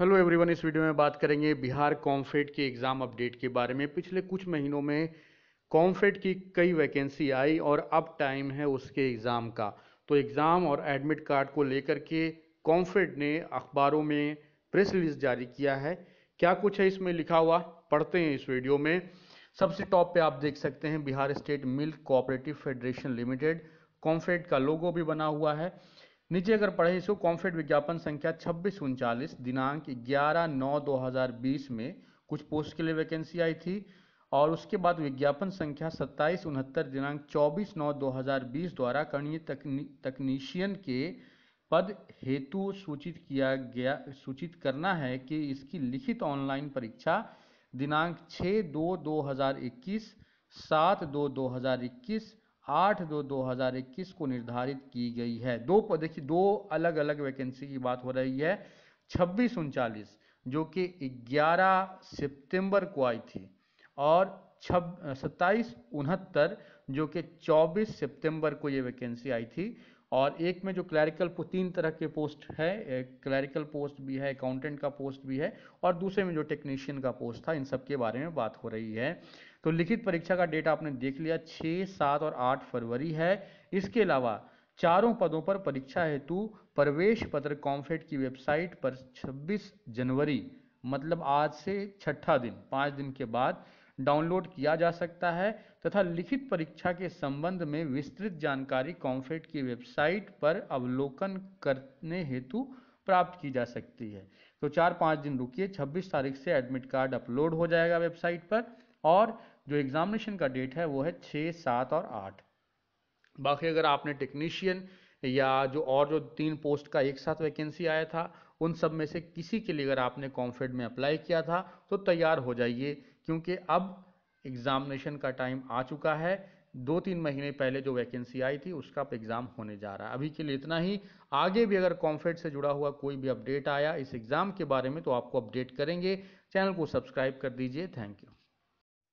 hello everyone इस video में बात करेंगे बिहार कॉम्फेड के एग्ज़ाम अपडेट के बारे में पिछले कुछ महीनों में कॉम्फेड की कई वैकेंसी आई और अब टाइम है उसके एग्ज़ाम का तो एग्ज़ाम और एडमिट कार्ड को लेकर के कॉम्फेड ने अखबारों में प्रेस रिलीज जारी किया है क्या कुछ है इसमें लिखा हुआ पढ़ते हैं इस वीडियो में सबसे टॉप पर आप देख सकते हैं Bihar state milk cooperative federation limited COMFED का लोगो भी बना हुआ है नीचे अगर पढ़े इसको कॉम्फेड विज्ञापन संख्या छब्बीस उनचालीस दिनांक ग्यारह नौ दो हज़ार बीस में कुछ पोस्ट के लिए वैकेंसी आई थी और उसके बाद विज्ञापन संख्या सत्ताईस उनहत्तर दिनांक चौबीस नौ दो हज़ार बीस द्वारा कर्णीय तकनी, तकनीशियन के पद हेतु सूचित किया गया सूचित करना है कि इसकी लिखित ऑनलाइन परीक्षा दिनांक छः दो दो हज़ार इक्कीस सात दो दो हज़ार इक्कीस आठ दो दो हज़ार इक्कीस को निर्धारित की गई है दो देखिए दो अलग अलग वैकेंसी की बात हो रही है छब्बीस उनचालीस जो कि ग्यारह सितंबर को आई थी और छब सत्ताईस उनहत्तर जो कि चौबीस सितंबर को ये वैकेंसी आई थी और एक में जो क्लैरिकल तीन तरह के पोस्ट है क्लैरिकल पोस्ट भी है अकाउंटेंट का पोस्ट भी है और दूसरे में जो टेक्नीशियन का पोस्ट था इन सब के बारे में बात हो रही है तो लिखित परीक्षा का डेट आपने देख लिया छः सात और आठ फरवरी है इसके अलावा चारों पदों पर परीक्षा हेतु प्रवेश पत्र कॉम्फेट की वेबसाइट पर 26 जनवरी मतलब आज से छठा दिन पाँच दिन के बाद डाउनलोड किया जा सकता है तथा लिखित परीक्षा के संबंध में विस्तृत जानकारी कॉम्फेड की वेबसाइट पर अवलोकन करने हेतु प्राप्त की जा सकती है तो चार पाँच दिन रुकिए 26 तारीख से एडमिट कार्ड अपलोड हो जाएगा वेबसाइट पर और जो एग्जामिनेशन का डेट है वो है छः सात और आठ बाकी अगर आपने टेक्नीशियन या जो और जो तीन पोस्ट का एक साथ वैकेंसी आया था उन सब में से किसी के लिए अगर आपने कॉम्फेड में अप्लाई किया था तो तैयार हो जाइए क्योंकि अब एग्ज़ामिनेशन का टाइम आ चुका है दो तीन महीने पहले जो वैकेंसी आई थी उसका अब एग्ज़ाम होने जा रहा है अभी के लिए इतना ही आगे भी अगर कॉम्फेट से जुड़ा हुआ कोई भी अपडेट आया इस एग्ज़ाम के बारे में तो आपको अपडेट करेंगे चैनल को सब्सक्राइब कर दीजिए थैंक यू